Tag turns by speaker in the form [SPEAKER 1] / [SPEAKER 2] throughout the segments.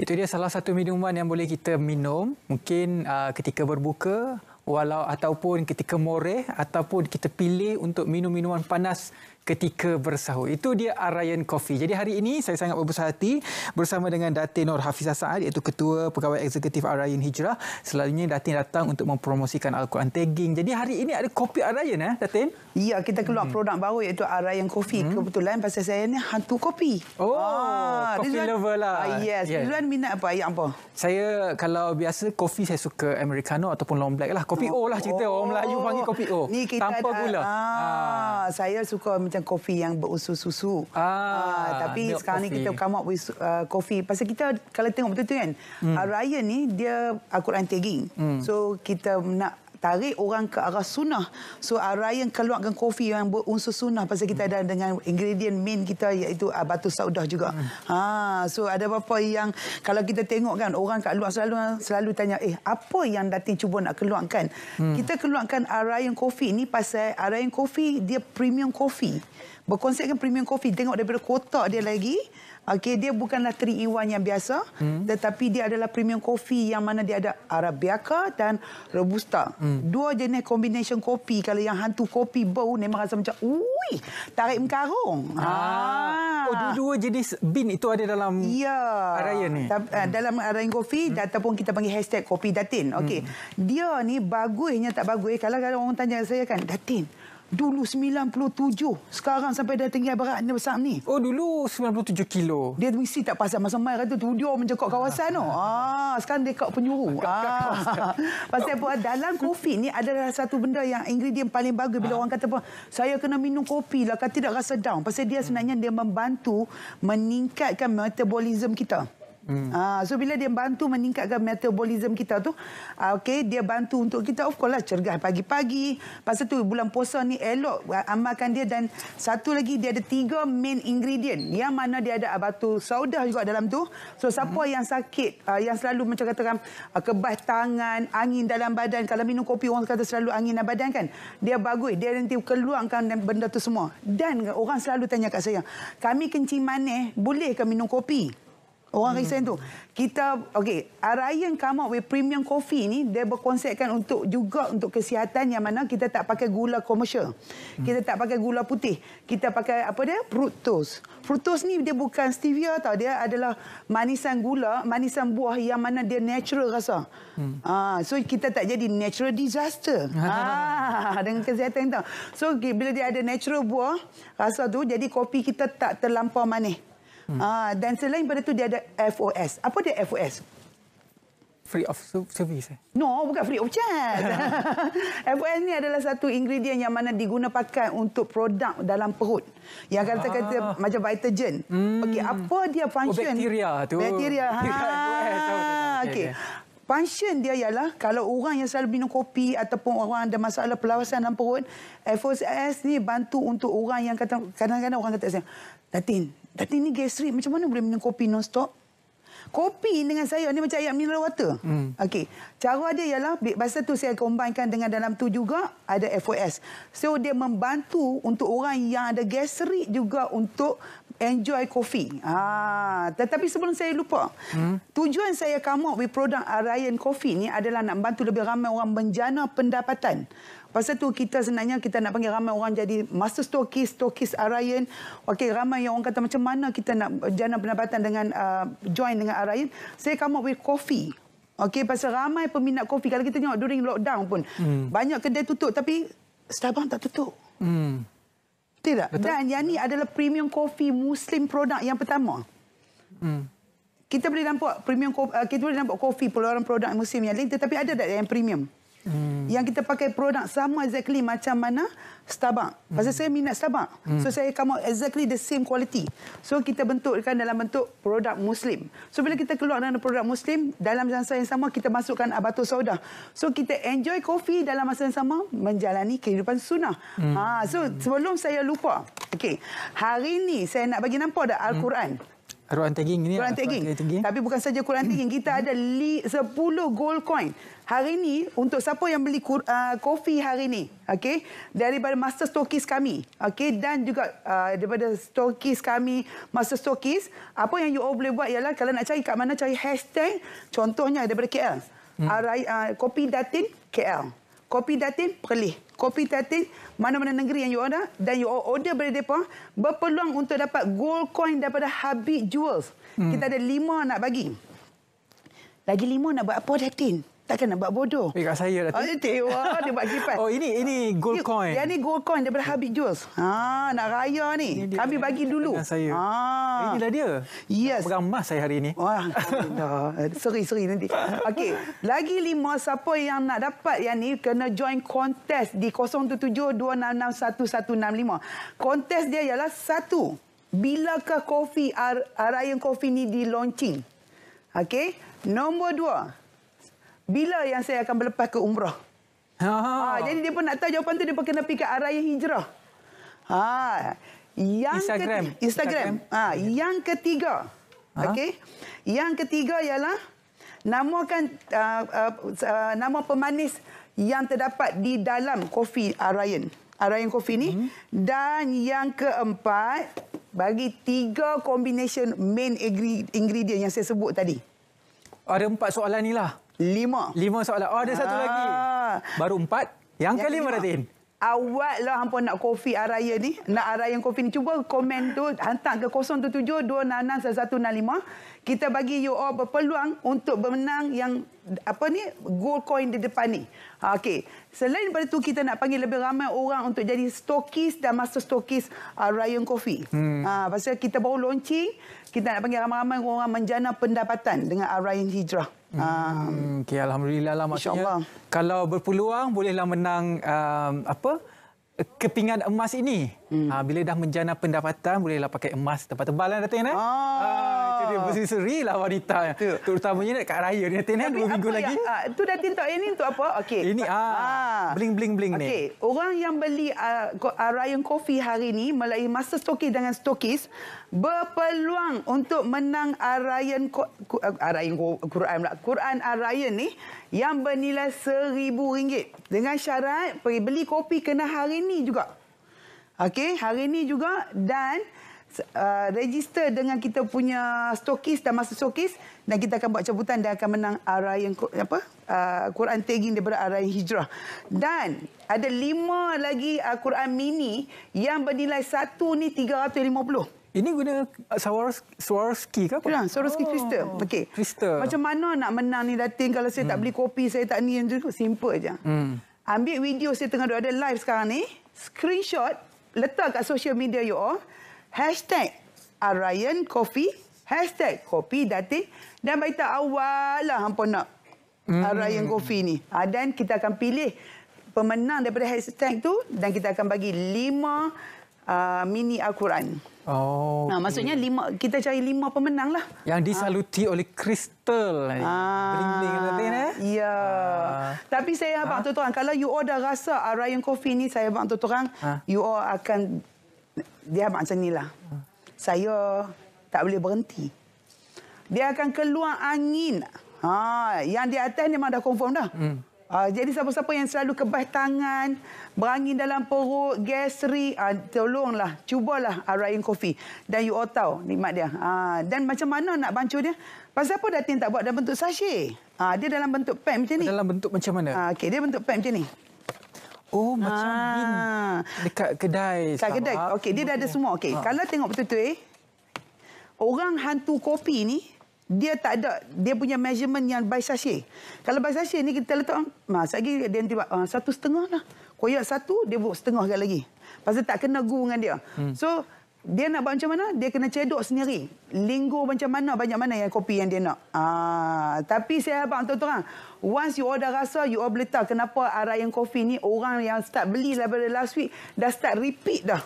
[SPEAKER 1] Itu dia salah satu minuman yang boleh kita minum mungkin uh, ketika berbuka walau ataupun ketika moreh ataupun kita pilih untuk minum minuman panas ketika bersahur. Itu dia Arayan Coffee. Jadi hari ini saya sangat berbesar hati bersama dengan Datin Nur Hafizah Sa'ad iaitu Ketua Pegawai Eksekutif Arayan Hijrah. Selalunya Datin datang untuk mempromosikan
[SPEAKER 2] Al-Quran Tagging. Jadi hari ini ada kopi Arayan, eh, Datin? Ya, kita keluar hmm. produk baru iaitu Arayan Coffee. Hmm. Kebetulan pasal saya ni hantu kopi. Oh, kopi ah, lover lah. Ah, yes. yes.
[SPEAKER 1] Tuan minat apa? Ayat apa? Saya kalau biasa kopi saya suka Americano ataupun Long Black lah. Kopi
[SPEAKER 2] oh. O lah cerita. Oh. Orang Melayu panggil kopi O. Ni kita Tanpa ada, gula. Ah, ah. Saya suka macam bukan kopi yang berusus susu. Ah, ah tapi sekarang ni kita come up with uh, kopi. Pasal kita kalau tengok betul tu kan, hmm. uh, raya ni dia akuran uh, tagging. Hmm. So kita nak tarik orang ke arah sunnah. So ah, Ryan keluarkan kopi yang berunsur sunnah pasal kita ada dengan ingredient main kita iaitu uh, batu saudah juga. Hmm. Ha so ada apa apa yang kalau kita tengok kan orang kat luar selalu selalu tanya eh apa yang Datin cuba nak keluarkan? Hmm. Kita keluarkan ah, Ryan kopi ni pasal Ryan kopi dia premium kopi berkonsepkan premium kopi, tengok daripada kotak dia lagi Okay, dia bukanlah 3 in yang biasa hmm. tetapi dia adalah premium kopi yang mana dia ada arabica dan robusta hmm. dua jenis combination kopi kalau yang hantu kopi bau memang rasa macam ui tarik mengkarung ah. ha. oh dua-dua jenis bin itu ada dalam ya. araya ni Ta- eh, hmm. dalam araya kopi hmm. ataupun kita panggil hashtag kopi datin Okay, hmm. dia ni bagusnya tak bagus kalau orang tanya saya kan datin Dulu 97. Sekarang sampai dah tinggi berat dia besar ni. Oh, dulu 97 kilo. Dia mesti tak pasal. Masa main kata tudur menjekok kawasan tu. Ah, sekarang dia kat penyuru. Ah. pasal apa? Dalam kopi ni adalah satu benda yang ingredient paling bagus. Bila ah. orang kata apa, saya kena minum kopi lah. Kata tidak rasa down. Pasal dia sebenarnya dia membantu meningkatkan metabolism kita. Hmm. Uh, so bila dia bantu meningkatkan metabolism kita tu, uh, okay, dia bantu untuk kita of course lah cergah pagi-pagi. Pasal tu bulan puasa ni elok ah, amalkan dia dan satu lagi dia ada tiga main ingredient. Yang mana dia ada batu saudah juga dalam tu. So siapa hmm. yang sakit, uh, yang selalu macam katakan uh, kebas tangan, angin dalam badan. Kalau minum kopi orang kata selalu angin dalam badan kan. Dia bagus, dia nanti keluarkan benda tu semua. Dan orang selalu tanya kat saya, kami kencing manis boleh ke minum kopi? Orang hmm. risen tu. Kita, okay Arayan come out with premium coffee ni, dia berkonsepkan untuk juga untuk kesihatan yang mana kita tak pakai gula komersial. Hmm. Kita tak pakai gula putih. Kita pakai apa dia? Fructose. Fructose ni dia bukan stevia tau. Dia adalah manisan gula, manisan buah yang mana dia natural rasa. Hmm. Ah, so kita tak jadi natural disaster. ah, dengan kesihatan tau. So bila dia ada natural buah, rasa tu, jadi kopi kita tak terlampau manis. Hmm. Uh, dan selain pada itu, dia ada FOS. Apa dia FOS?
[SPEAKER 1] Free of service. Eh?
[SPEAKER 2] No, bukan free of charge. FOS ni adalah satu ingredient yang mana diguna pakai untuk produk dalam perut. Yang kata kata ah. macam vitagen. Hmm. Okey, apa dia oh, function? Oh, bakteria tu. Bakteria. Ha. FOS. Ah, okey. Okay. Function dia ialah kalau orang yang selalu minum kopi ataupun orang ada masalah pelawasan dalam perut, FOS ni bantu untuk orang yang kata kadang-kadang orang kata saya, Datin, tapi ini gastrik macam mana boleh minum kopi non-stop? Kopi dengan sayur ni macam ayam mineral water. Hmm. Okey. Cara dia ialah masa tu saya combinekan dengan dalam tu juga ada FOS. So dia membantu untuk orang yang ada gastrik juga untuk enjoy kopi. Ah, tetapi sebelum saya lupa. Hmm. Tujuan saya come up with produk Orion Coffee ni adalah nak bantu lebih ramai orang menjana pendapatan Pasal tu kita sebenarnya kita nak panggil ramai orang jadi master stokis, stokis Arayan. Okey, ramai yang orang kata macam mana kita nak jana pendapatan dengan uh, join dengan Arayan. Saya come up with coffee. Okey, pasal ramai peminat kopi. Kalau kita tengok during lockdown pun, hmm. banyak kedai tutup tapi Starbucks tak tutup. Hmm. Betul tak? Betul. Dan yang ni adalah premium kopi Muslim produk yang pertama. Hmm. Kita boleh nampak premium kopi. Uh, kita boleh nampak kopi peluang produk Muslim yang lain tetapi ada tak yang premium? Hmm. Yang kita pakai produk sama exactly macam mana Starbucks. Hmm. Pasal saya minat Starbucks. Hmm. So saya come out exactly the same quality. So kita bentukkan dalam bentuk produk Muslim. So bila kita keluar dalam produk Muslim, dalam masa yang sama kita masukkan abatu soda. So kita enjoy kopi dalam masa yang sama menjalani kehidupan sunnah. Hmm. Ha, so sebelum saya lupa. Okay. Hari ini saya nak bagi nampak dah Al-Quran. Hmm. Quran tagging ni. Quran tagging. tagging. Tapi bukan saja Quran tagging. Kita ada 10 gold coin. Hari ini, untuk siapa yang beli uh, kopi hari ini, okay, daripada master stokis kami, okay, dan juga uh, daripada stokis kami, master stokis, apa yang you all boleh buat ialah kalau nak cari kat mana, cari hashtag, contohnya daripada KL. Hmm. Uh, kopi Datin KL kopi datin perlis kopi datin mana-mana negeri yang you order dan you order daripada mereka berpeluang untuk dapat gold coin daripada Habib Jewels hmm. kita ada lima nak bagi lagi lima nak buat apa datin takkan nak buat bodoh. Ini eh, kat saya dah. Oh, ah, tewa, ah, dia buat kipas. Oh, ini ini gold ini, coin. Yang ni gold coin daripada Habib Jules. Ha, nak raya ni. Kami bagi dulu. Saya. Ha. Eh, inilah dia. Yes. Pegang emas saya hari ini. Wah, seri, seri nanti. Okey, lagi lima siapa yang nak dapat yang ni kena join kontes di 0772661165. Kontes dia ialah satu. Bilakah kopi Arayan Coffee ni di launching? Okey. Nombor dua, bila yang saya akan berlepas ke umrah? Ha. ha jadi dia pun nak tahu jawapan tu dia pakai nafika pergi ke hijrah. Ha. Yang Instagram. Ketiga, Instagram. Instagram. Ha, yang ketiga. Ha? Okey. Yang ketiga ialah namakan uh, uh, uh nama pemanis yang terdapat di dalam kopi Arayan. Arayan kopi ni hmm. dan yang keempat bagi tiga combination main ingredient yang saya sebut tadi.
[SPEAKER 1] Ada empat soalan ni lah. Lima. Lima soalan. Oh, ada ha. satu ah. lagi. Baru empat. Yang, yang kelima, Radin.
[SPEAKER 2] lah hampa nak kopi araya ni. Nak araya yang kopi ni. Cuba komen tu. Hantar ke 077-266-1165. Kita bagi you all berpeluang untuk bermenang yang apa ni gold coin di depan ni. Okey. Selain daripada tu kita nak panggil lebih ramai orang untuk jadi stokis dan master stokis uh, Ryan Coffee. Hmm. Ha, pasal kita baru launching kita nak panggil ramai-ramai orang menjana pendapatan dengan arahin hijrah. Hmm. Um, ah.
[SPEAKER 1] okay, Alhamdulillah lah maksudnya. Allah. Kalau berpeluang, bolehlah menang um, apa kepingan emas ini. Hmm. Uh, bila dah menjana pendapatan, bolehlah pakai emas tempat tebal lah eh, Datin. Eh? Ah.
[SPEAKER 2] Uh, itu dia berseri-seri
[SPEAKER 1] lah wanita. Itu. Terutamanya dekat raya ni Datin. Eh, Tapi dua minggu yang, lagi. Uh,
[SPEAKER 2] ah, itu dah tak, ini untuk apa? Okay. Ini
[SPEAKER 1] bling-bling-bling uh, uh. okay. ni.
[SPEAKER 2] Orang yang beli uh, uh, Ryan Coffee hari ini melalui masa stokis dengan stokis, berpeluang untuk menang Arayan Arayan Quran Quran Arayan ni yang bernilai RM1000 dengan syarat pergi beli kopi kena hari ni juga Okey, hari ini juga dan uh, register dengan kita punya stokis dan masa stokis dan kita akan buat cabutan dan akan menang arah yang apa? Uh, Quran tagging daripada arah hijrah. Dan ada lima lagi uh, Quran mini yang bernilai satu ni 350. Ini guna uh, Swarovski ke apa? Ya, Swarovski oh, crystal. Okay.
[SPEAKER 1] crystal. Macam
[SPEAKER 2] mana nak menang ni dating kalau saya hmm. tak beli kopi, saya tak ni. Simple je. Hmm. Ambil video saya tengah ada live sekarang ni. Screenshot letak kat social media you all. Hashtag Arayan Kofi. Hashtag Kopi Datin. Dan baita awal lah hampa nak hmm. Arayan Kofi ni. Ha, dan kita akan pilih pemenang daripada hashtag tu. Dan kita akan bagi lima uh, mini Al-Quran. Oh. Nah, maksudnya lima kita cari lima pemenang lah.
[SPEAKER 1] Yang ah. disaluti ha. oleh
[SPEAKER 2] kristal. Ah. Bling bling lah tadi eh. Ya. Ah. Tapi saya ha? Ah. tuan. tuturang kalau you all oh dah rasa Orion ah, Coffee ni saya abang tuan ha? you all oh akan dia macam nilah. Ha. Saya tak boleh berhenti. Dia akan keluar angin. Ha, yang di atas ni memang dah confirm dah. Hmm. Uh, jadi siapa-siapa yang selalu kebas tangan, berangin dalam perut, gastri, uh, ah, tolonglah, cubalah uh, Ryan Coffee. Dan you all tahu nikmat dia. Uh, dan macam mana nak bancu dia? Pasal apa Datin tak buat dalam bentuk sachet? Uh, dia dalam bentuk pen macam ni. Dalam bentuk macam mana? Uh, okay, dia bentuk pen macam ni.
[SPEAKER 1] Oh, macam ha. ni. Dekat kedai. Dekat sama. kedai. Okay, dia dah ada semua. Okay, ha. kalau
[SPEAKER 2] tengok betul-betul eh. Orang hantu kopi ni, dia tak ada dia punya measurement yang by sachet. Kalau by sachet ni kita letak masa ha, lagi dia tiba uh, ha, satu setengah lah. Koyak satu dia buat setengah kali lagi. Pasal tak kena gu dengan dia. Hmm. So dia nak buat macam mana? Dia kena cedok sendiri. Linggo macam mana, banyak mana yang kopi yang dia nak. Ah, tapi saya harap untuk terang. Once you order rasa, you all boleh kenapa arah yang kopi ni orang yang start beli daripada last week dah start repeat dah.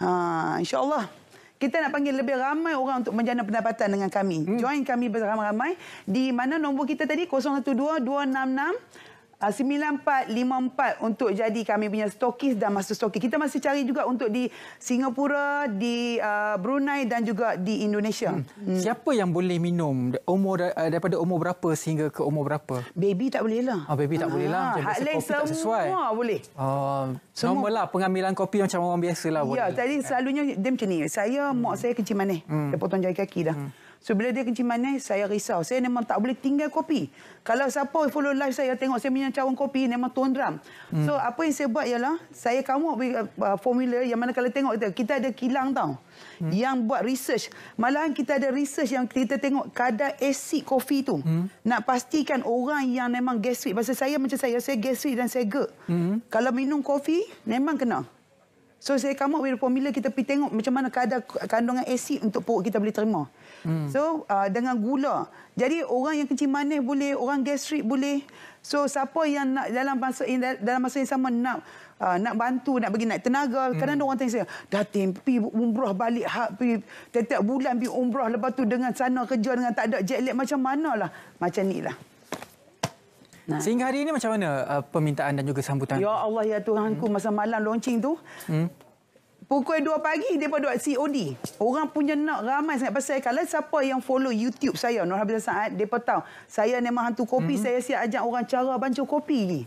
[SPEAKER 2] Ah, InsyaAllah. Kita nak panggil lebih ramai orang untuk menjana pendapatan dengan kami. Hmm. Join kami bersama-ramai di mana nombor kita tadi 012 266 uh, ah, 9454 untuk jadi kami punya stokis dan master stokis. Kita masih cari juga untuk di Singapura, di ah, Brunei dan juga di Indonesia. Hmm.
[SPEAKER 1] Hmm. Siapa yang boleh minum? Umur uh, daripada umur berapa sehingga ke umur berapa? Baby tak boleh lah. Oh, baby tak boleh lah. Hak lain semua tak boleh. Uh, normal lah pengambilan kopi macam orang biasa lah. Ya,
[SPEAKER 2] tadi selalunya dia macam ni. Saya, hmm. mak saya kencing manis. Hmm. Dia potong jari kaki dah. Hmm. So bila dia kencing manis, saya risau. Saya memang tak boleh tinggal kopi. Kalau siapa follow live saya, tengok saya minum cawan kopi, memang tuan drum. So hmm. apa yang saya buat ialah, saya kamu uh, uh, formula yang mana kalau tengok kita, kita ada kilang tau. Hmm. Yang buat research. Malahan kita ada research yang kita tengok kadar asid kopi tu. Hmm. Nak pastikan orang yang memang gastric. Pasal saya macam saya, saya gastric dan saya GERD. Hmm. Kalau minum kopi, memang kena. So saya kamu up formula kita pergi tengok macam mana kadar kandungan asid untuk perut kita boleh terima. Hmm. So uh, dengan gula. Jadi orang yang kencing manis boleh, orang gastrik boleh. So siapa yang nak dalam masa yang dalam masa yang sama nak uh, nak bantu, nak bagi naik tenaga, hmm. kadang ada orang tanya saya, dah tempi umrah balik hak pi tiap bulan pi umrah lepas tu dengan sana kerja dengan tak ada jet lag macam manalah. Macam ni lah.
[SPEAKER 1] Sehingga hari ini macam mana uh, permintaan
[SPEAKER 2] dan juga sambutan? Ya Allah ya Tuhanku hmm. masa malam launching tu. Hmm. Pukul 2 pagi dia pun buat COD. Orang punya nak ramai sangat pasal kalau siapa yang follow YouTube saya Nur Habib Saad, depa tahu. Saya memang hantu kopi, mm -hmm. saya siap ajak orang cara bancuh kopi ni.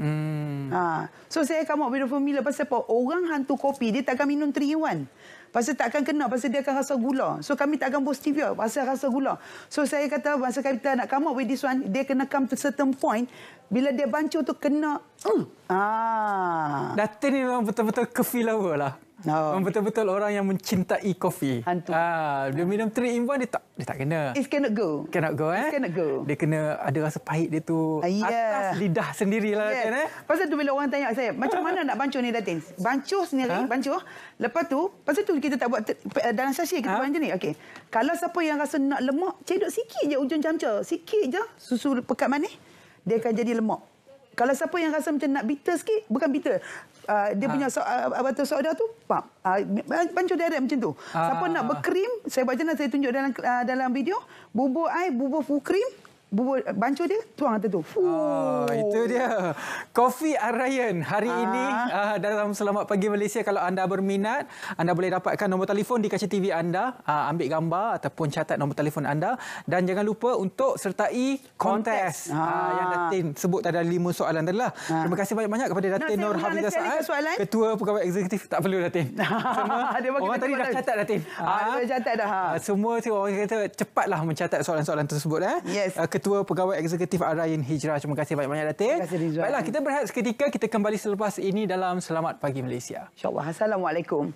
[SPEAKER 2] Hmm. Ha. So saya akan buat formula pasal apa? Orang hantu kopi, dia takkan minum 3 in 1. Pasal tak akan kena, pasal dia akan rasa gula. So kami tak akan buat stevia pasal rasa gula. So saya kata, masa kita nak come up with this one, dia kena come to certain point. Bila dia bancuh tu kena... Uh. Ah.
[SPEAKER 1] Datin ni memang betul-betul kefilawa lah. Oh, okay. Betul-betul orang yang mencintai kopi. Hantu. Ha, dia minum three in one, dia tak, dia tak kena. It cannot go. Cannot go, eh? It cannot go. Dia kena ada rasa pahit dia tu uh, yeah. atas lidah sendiri Yes. Kan, eh?
[SPEAKER 2] Pasal tu bila orang tanya saya, macam mana nak bancuh ni Datin? Bancuh sendiri, ha? bancuh. Lepas tu, pasal tu kita tak buat eh, dalam sasi kita ha? buat macam ni. Okay. Kalau siapa yang rasa nak lemak, cedok sikit je ujung camca. Sikit je susu pekat manis, dia akan jadi lemak. Kalau siapa yang rasa macam nak bitter sikit, bukan bitter uh, dia ha. punya so, uh, ah, batu soda tu pap uh, pancur direct macam tu ha. siapa nak berkrim saya baca nak saya tunjuk dalam uh, dalam video bubur air bubur full cream bubur bancuh dia tuang atas tu. Oh, itu
[SPEAKER 1] dia. Kopi Arayan hari Aa. Ah. ini uh, dalam Selamat Pagi Malaysia. Kalau anda berminat, anda boleh dapatkan nombor telefon di kaca TV anda. Uh, ambil gambar ataupun catat nombor telefon anda. Dan jangan lupa untuk sertai kontes, kontes. Uh, yang Datin sebut ada lima soalan tadi lah. Terima kasih banyak-banyak kepada Datin Nur Hafiza Saad. Ketua Pegawai Eksekutif. Tak perlu Datin. Sama orang tadi dah catat Datin. Ah, Dia dah catat dah. Ha. Semua orang kata cepatlah mencatat soalan-soalan tersebut. Eh. Yes. Uh, Ketua Pegawai Eksekutif Arayin Hijrah. Terima kasih banyak-banyak, Datin. Terima kasih, Rizwan. Baiklah, kita berehat seketika. Kita kembali selepas ini dalam Selamat Pagi Malaysia. InsyaAllah. Assalamualaikum.